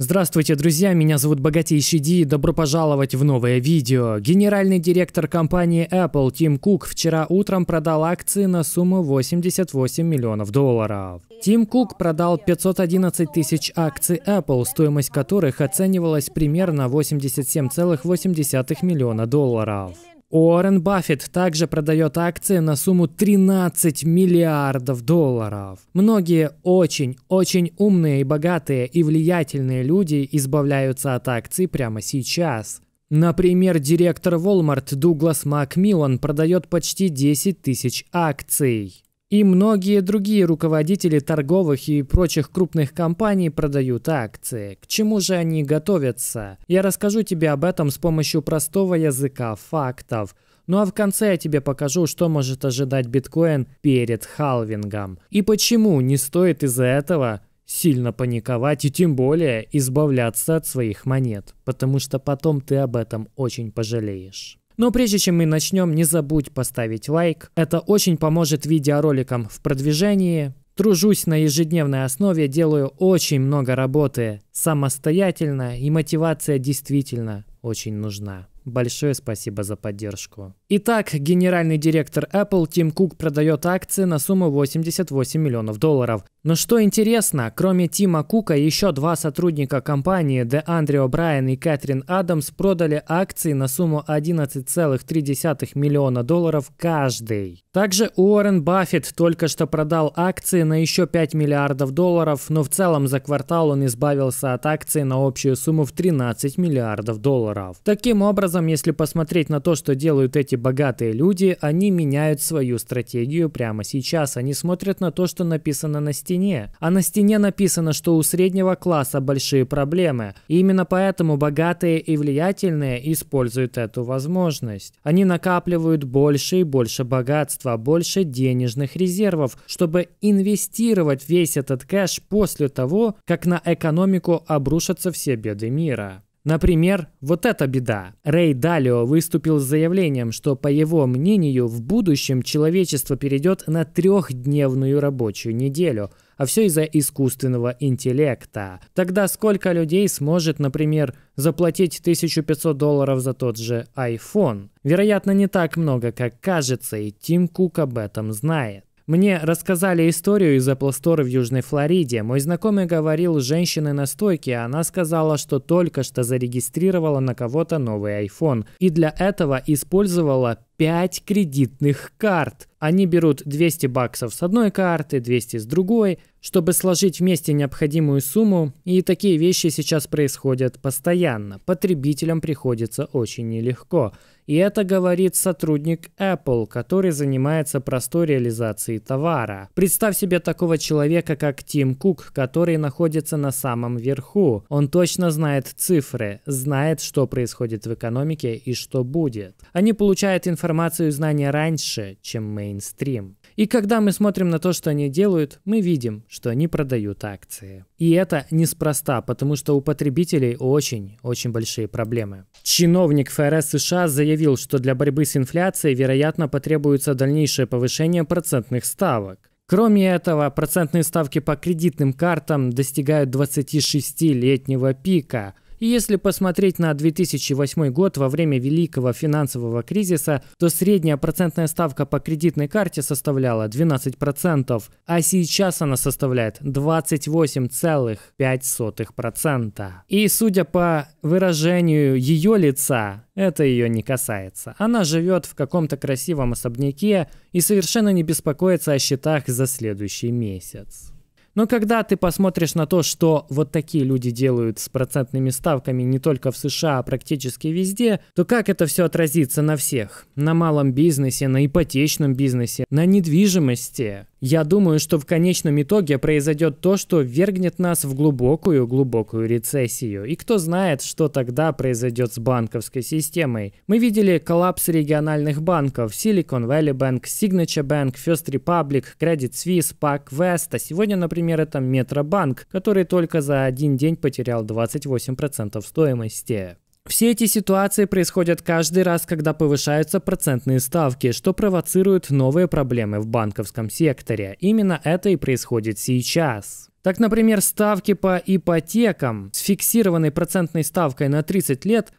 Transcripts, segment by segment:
Здравствуйте, друзья, меня зовут Богатейший Ди, добро пожаловать в новое видео. Генеральный директор компании Apple Тим Кук вчера утром продал акции на сумму 88 миллионов долларов. Тим Кук продал 511 тысяч акций Apple, стоимость которых оценивалась примерно 87,8 миллиона долларов. Уоррен Баффет также продает акции на сумму 13 миллиардов долларов. Многие очень-очень умные и богатые и влиятельные люди избавляются от акций прямо сейчас. Например, директор Walmart Дуглас Макмиллан продает почти 10 тысяч акций. И многие другие руководители торговых и прочих крупных компаний продают акции. К чему же они готовятся? Я расскажу тебе об этом с помощью простого языка фактов. Ну а в конце я тебе покажу, что может ожидать биткоин перед халвингом. И почему не стоит из-за этого сильно паниковать и тем более избавляться от своих монет, потому что потом ты об этом очень пожалеешь. Но прежде чем мы начнем, не забудь поставить лайк. Это очень поможет видеороликам в продвижении. Тружусь на ежедневной основе, делаю очень много работы самостоятельно, и мотивация действительно очень нужна. Большое спасибо за поддержку. Итак, генеральный директор Apple Тим Кук продает акции на сумму 88 миллионов долларов. Но ну что интересно, кроме Тима Кука, еще два сотрудника компании Де Андрео Брайан и Кэтрин Адамс продали акции на сумму 11,3 миллиона долларов каждый. Также Уоррен Баффет только что продал акции на еще 5 миллиардов долларов, но в целом за квартал он избавился от акций на общую сумму в 13 миллиардов долларов. Таким образом, если посмотреть на то, что делают эти богатые люди, они меняют свою стратегию прямо сейчас. Они смотрят на то, что написано на стене стене. А на стене написано, что у среднего класса большие проблемы. И именно поэтому богатые и влиятельные используют эту возможность. Они накапливают больше и больше богатства, больше денежных резервов, чтобы инвестировать весь этот кэш после того, как на экономику обрушатся все беды мира. Например, вот эта беда. Рэй Далио выступил с заявлением, что, по его мнению, в будущем человечество перейдет на трехдневную рабочую неделю – а все из-за искусственного интеллекта. Тогда сколько людей сможет, например, заплатить 1500 долларов за тот же iPhone? Вероятно, не так много, как кажется, и Тим Кук об этом знает. Мне рассказали историю из Apple в Южной Флориде. Мой знакомый говорил с женщиной на стойке, а она сказала, что только что зарегистрировала на кого-то новый iPhone и для этого использовала 5 кредитных карт. Они берут 200 баксов с одной карты, 200 с другой, чтобы сложить вместе необходимую сумму, и такие вещи сейчас происходят постоянно. Потребителям приходится очень нелегко. И это говорит сотрудник Apple, который занимается простой реализацией товара. Представь себе такого человека, как Тим Кук, который находится на самом верху. Он точно знает цифры, знает, что происходит в экономике и что будет. Они получают информацию информацию и знания раньше, чем мейнстрим. И когда мы смотрим на то, что они делают, мы видим, что они продают акции. И это неспроста, потому что у потребителей очень-очень большие проблемы. Чиновник ФРС США заявил, что для борьбы с инфляцией, вероятно, потребуется дальнейшее повышение процентных ставок. Кроме этого, процентные ставки по кредитным картам достигают 26-летнего пика – и если посмотреть на 2008 год во время великого финансового кризиса, то средняя процентная ставка по кредитной карте составляла 12%, а сейчас она составляет 28,5%. И судя по выражению ее лица, это ее не касается. Она живет в каком-то красивом особняке и совершенно не беспокоится о счетах за следующий месяц. Но когда ты посмотришь на то, что вот такие люди делают с процентными ставками не только в США, а практически везде, то как это все отразится на всех? На малом бизнесе, на ипотечном бизнесе, на недвижимости? Я думаю, что в конечном итоге произойдет то, что вергнет нас в глубокую-глубокую рецессию. И кто знает, что тогда произойдет с банковской системой. Мы видели коллапс региональных банков Silicon Valley Bank, Signature Bank, First Republic, Credit Suisse, West. а сегодня, например, это Метробанк, который только за один день потерял 28% стоимости. Все эти ситуации происходят каждый раз, когда повышаются процентные ставки, что провоцирует новые проблемы в банковском секторе. Именно это и происходит сейчас. Так, например, ставки по ипотекам с фиксированной процентной ставкой на 30 лет –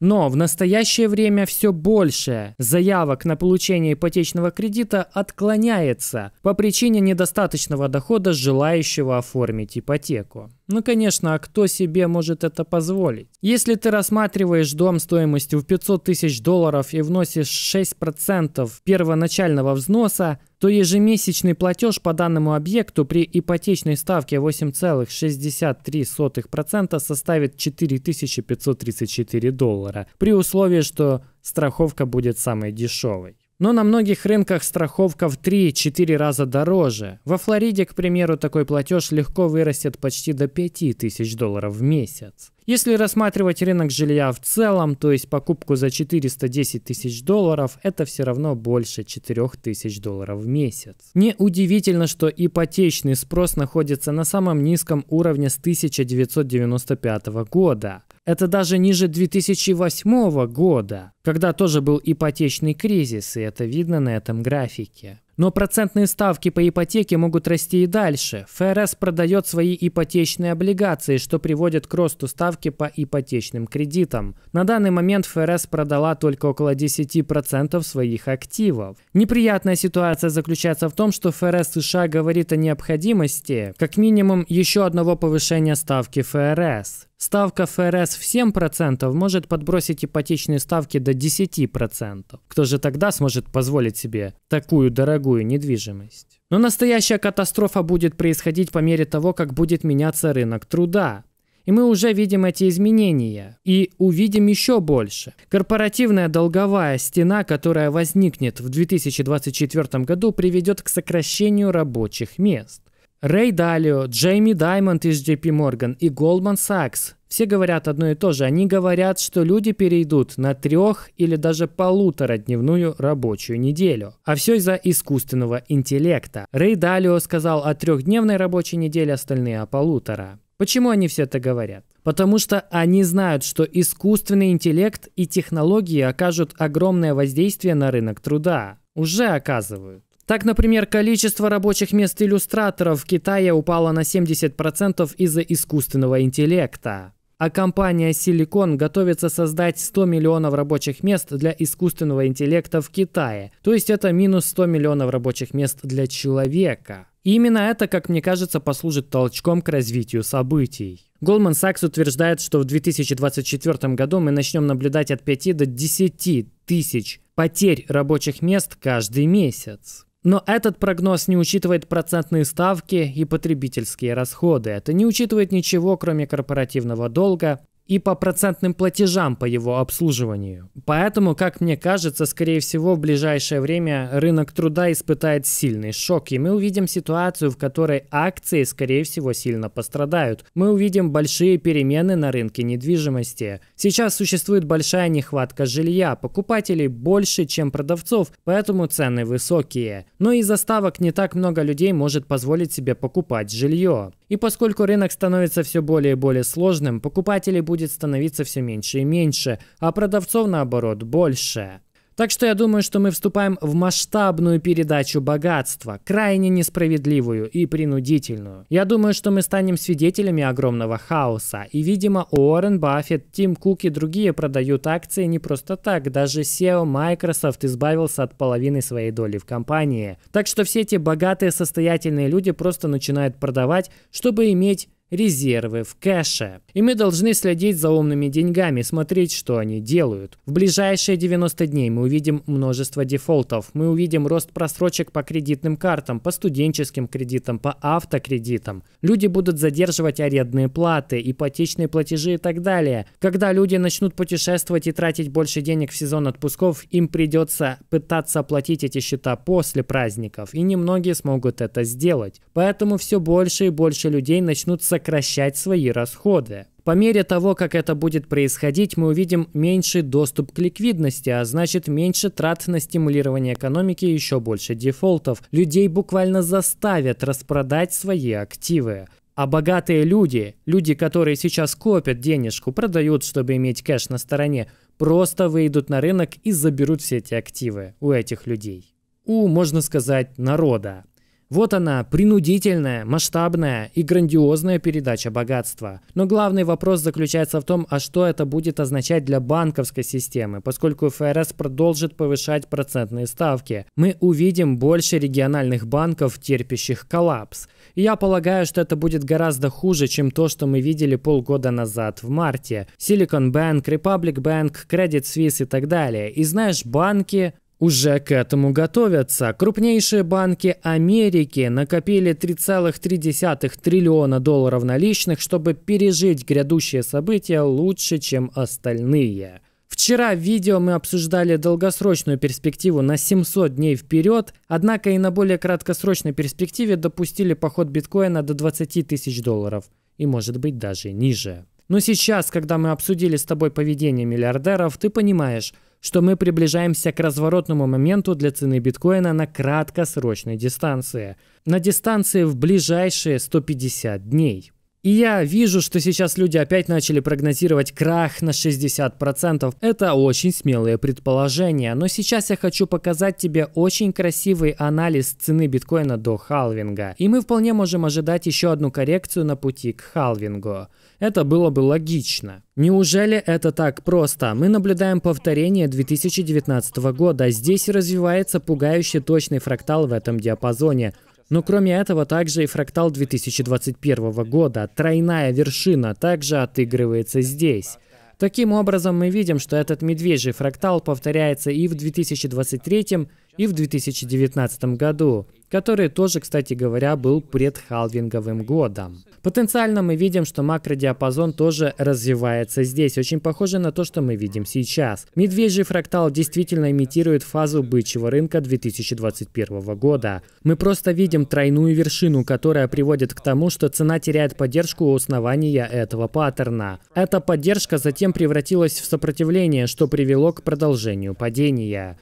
Но в настоящее время все больше заявок на получение ипотечного кредита отклоняется по причине недостаточного дохода желающего оформить ипотеку. Ну, конечно, а кто себе может это позволить? Если ты рассматриваешь дом стоимостью в 500 тысяч долларов и вносишь 6% первоначального взноса, то ежемесячный платеж по данному объекту при ипотечной ставке 8,63% составит 4534 доллара, при условии, что страховка будет самой дешевой. Но на многих рынках страховка в 3-4 раза дороже. Во Флориде, к примеру, такой платеж легко вырастет почти до 5000 долларов в месяц. Если рассматривать рынок жилья в целом, то есть покупку за 410 тысяч долларов, это все равно больше 4 тысяч долларов в месяц. Неудивительно, что ипотечный спрос находится на самом низком уровне с 1995 года. Это даже ниже 2008 года, когда тоже был ипотечный кризис, и это видно на этом графике. Но процентные ставки по ипотеке могут расти и дальше. ФРС продает свои ипотечные облигации, что приводит к росту ставки по ипотечным кредитам. На данный момент ФРС продала только около 10% своих активов. Неприятная ситуация заключается в том, что ФРС США говорит о необходимости, как минимум, еще одного повышения ставки ФРС. Ставка ФРС в 7% может подбросить ипотечные ставки до 10%. Кто же тогда сможет позволить себе такую дорогую недвижимость? Но настоящая катастрофа будет происходить по мере того, как будет меняться рынок труда. И мы уже видим эти изменения. И увидим еще больше. Корпоративная долговая стена, которая возникнет в 2024 году, приведет к сокращению рабочих мест. Рэй Далио, Джейми Даймонд из JP Morgan и Goldman Sachs все говорят одно и то же. Они говорят, что люди перейдут на трех или даже полуторадневную рабочую неделю. А все из-за искусственного интеллекта. Рэй Далио сказал о трехдневной рабочей неделе, остальные о полутора. Почему они все это говорят? Потому что они знают, что искусственный интеллект и технологии окажут огромное воздействие на рынок труда. Уже оказывают. Так, например, количество рабочих мест иллюстраторов в Китае упало на 70% из-за искусственного интеллекта. А компания Silicon готовится создать 100 миллионов рабочих мест для искусственного интеллекта в Китае. То есть это минус 100 миллионов рабочих мест для человека. И именно это, как мне кажется, послужит толчком к развитию событий. Goldman Sachs утверждает, что в 2024 году мы начнем наблюдать от 5 до 10 тысяч потерь рабочих мест каждый месяц. Но этот прогноз не учитывает процентные ставки и потребительские расходы. Это не учитывает ничего, кроме корпоративного долга и по процентным платежам по его обслуживанию. Поэтому, как мне кажется, скорее всего, в ближайшее время рынок труда испытает сильный шок, и мы увидим ситуацию, в которой акции, скорее всего, сильно пострадают. Мы увидим большие перемены на рынке недвижимости. Сейчас существует большая нехватка жилья, покупателей больше, чем продавцов, поэтому цены высокие. Но из-за ставок не так много людей может позволить себе покупать жилье. И поскольку рынок становится все более и более сложным, покупателей будет становиться все меньше и меньше, а продавцов наоборот больше. Так что я думаю, что мы вступаем в масштабную передачу богатства, крайне несправедливую и принудительную. Я думаю, что мы станем свидетелями огромного хаоса, и, видимо, Уоррен Баффет, Тим Кук и другие продают акции не просто так, даже SEO Microsoft избавился от половины своей доли в компании. Так что все эти богатые состоятельные люди просто начинают продавать, чтобы иметь резервы в кэше. И мы должны следить за умными деньгами, смотреть, что они делают. В ближайшие 90 дней мы увидим множество дефолтов, мы увидим рост просрочек по кредитным картам, по студенческим кредитам, по автокредитам. Люди будут задерживать арендные платы, ипотечные платежи и так далее. Когда люди начнут путешествовать и тратить больше денег в сезон отпусков, им придется пытаться оплатить эти счета после праздников, и немногие смогут это сделать. Поэтому все больше и больше людей начнут со сокращать свои расходы. По мере того, как это будет происходить, мы увидим меньший доступ к ликвидности, а значит меньше трат на стимулирование экономики и еще больше дефолтов. Людей буквально заставят распродать свои активы. А богатые люди, люди, которые сейчас копят денежку, продают, чтобы иметь кэш на стороне, просто выйдут на рынок и заберут все эти активы у этих людей. У, можно сказать, народа. Вот она, принудительная, масштабная и грандиозная передача богатства. Но главный вопрос заключается в том, а что это будет означать для банковской системы, поскольку ФРС продолжит повышать процентные ставки. Мы увидим больше региональных банков, терпящих коллапс. И я полагаю, что это будет гораздо хуже, чем то, что мы видели полгода назад в марте. Silicon Bank, Republic Bank, Credit Suisse и так далее. И знаешь, банки уже к этому готовятся. Крупнейшие банки Америки накопили 3,3 триллиона долларов наличных, чтобы пережить грядущие события лучше, чем остальные. Вчера в видео мы обсуждали долгосрочную перспективу на 700 дней вперед, однако и на более краткосрочной перспективе допустили поход биткоина до 20 тысяч долларов и может быть даже ниже. Но сейчас, когда мы обсудили с тобой поведение миллиардеров, ты понимаешь, что мы приближаемся к разворотному моменту для цены биткоина на краткосрочной дистанции. На дистанции в ближайшие 150 дней. И я вижу, что сейчас люди опять начали прогнозировать крах на 60%. Это очень смелые предположения. но сейчас я хочу показать тебе очень красивый анализ цены биткоина до халвинга. И мы вполне можем ожидать еще одну коррекцию на пути к халвингу. Это было бы логично. Неужели это так просто? Мы наблюдаем повторение 2019 года. Здесь развивается пугающий точный фрактал в этом диапазоне – но кроме этого, также и фрактал 2021 года, тройная вершина, также отыгрывается здесь. Таким образом, мы видим, что этот медвежий фрактал повторяется и в 2023 и в 2019 году, который тоже, кстати говоря, был предхалвинговым годом. Потенциально мы видим, что макродиапазон тоже развивается здесь, очень похоже на то, что мы видим сейчас. Медвежий фрактал действительно имитирует фазу бычьего рынка 2021 года. Мы просто видим тройную вершину, которая приводит к тому, что цена теряет поддержку у основания этого паттерна. Эта поддержка затем превратилась в сопротивление, что привело к продолжению падения.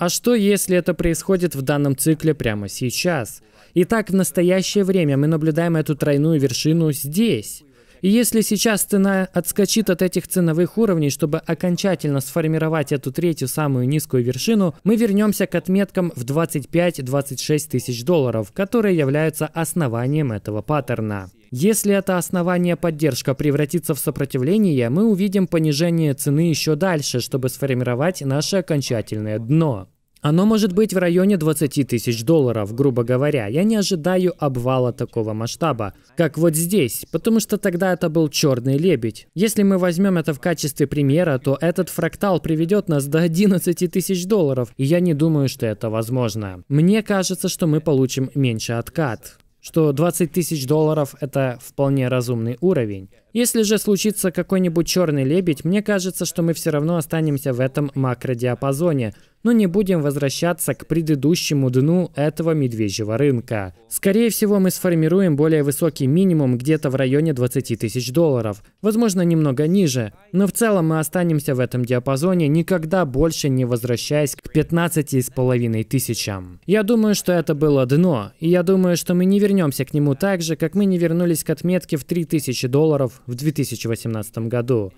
А что, если это происходит в данном цикле прямо сейчас? Итак, в настоящее время мы наблюдаем эту тройную вершину здесь. И если сейчас цена отскочит от этих ценовых уровней, чтобы окончательно сформировать эту третью самую низкую вершину, мы вернемся к отметкам в 25-26 тысяч долларов, которые являются основанием этого паттерна. Если это основание поддержка превратится в сопротивление, мы увидим понижение цены еще дальше, чтобы сформировать наше окончательное дно. Оно может быть в районе 20 тысяч долларов, грубо говоря. Я не ожидаю обвала такого масштаба, как вот здесь, потому что тогда это был черный лебедь. Если мы возьмем это в качестве примера, то этот фрактал приведет нас до 11 тысяч долларов, и я не думаю, что это возможно. Мне кажется, что мы получим меньше откат что 20 тысяч долларов – это вполне разумный уровень. Если же случится какой-нибудь черный лебедь, мне кажется, что мы все равно останемся в этом макродиапазоне, но не будем возвращаться к предыдущему дну этого медвежьего рынка. Скорее всего, мы сформируем более высокий минимум где-то в районе 20 тысяч долларов, возможно, немного ниже, но в целом мы останемся в этом диапазоне, никогда больше не возвращаясь к с половиной тысячам. Я думаю, что это было дно, и я думаю, что мы не вернемся к нему так же, как мы не вернулись к отметке в 3000 долларов в 2018 году.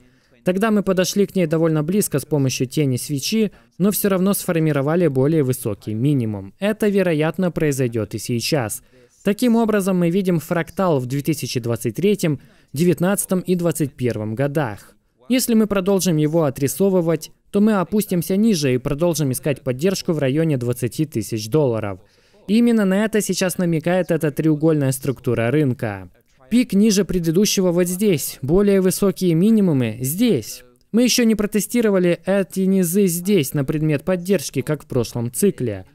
Тогда мы подошли к ней довольно близко с помощью тени свечи, но все равно сформировали более высокий минимум. Это, вероятно, произойдет и сейчас. Таким образом, мы видим фрактал в 2023, 2019 и 2021 годах. Если мы продолжим его отрисовывать, то мы опустимся ниже и продолжим искать поддержку в районе 20 тысяч долларов. Именно на это сейчас намекает эта треугольная структура рынка. Пик ниже предыдущего вот здесь. Более высокие минимумы здесь. Мы еще не протестировали эти низы здесь на предмет поддержки, как в прошлом цикле.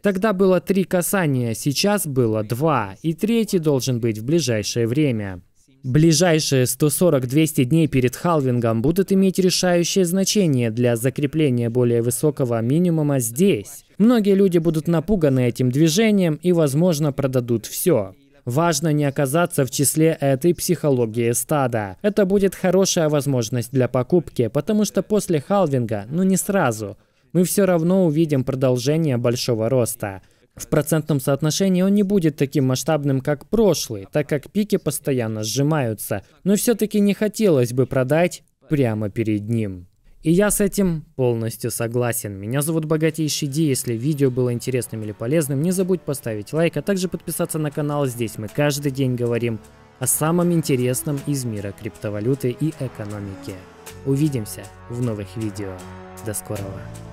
Тогда было три касания, сейчас было два, и третий должен быть в ближайшее время. Ближайшие 140-200 дней перед халвингом будут иметь решающее значение для закрепления более высокого минимума здесь. Многие люди будут напуганы этим движением и, возможно, продадут все. Важно не оказаться в числе этой психологии стада. Это будет хорошая возможность для покупки, потому что после халвинга, ну не сразу, мы все равно увидим продолжение большого роста. В процентном соотношении он не будет таким масштабным, как прошлый, так как пики постоянно сжимаются, но все-таки не хотелось бы продать прямо перед ним. И я с этим полностью согласен. Меня зовут Богатейший Ди. Если видео было интересным или полезным, не забудь поставить лайк, а также подписаться на канал. Здесь мы каждый день говорим о самом интересном из мира криптовалюты и экономики. Увидимся в новых видео. До скорого.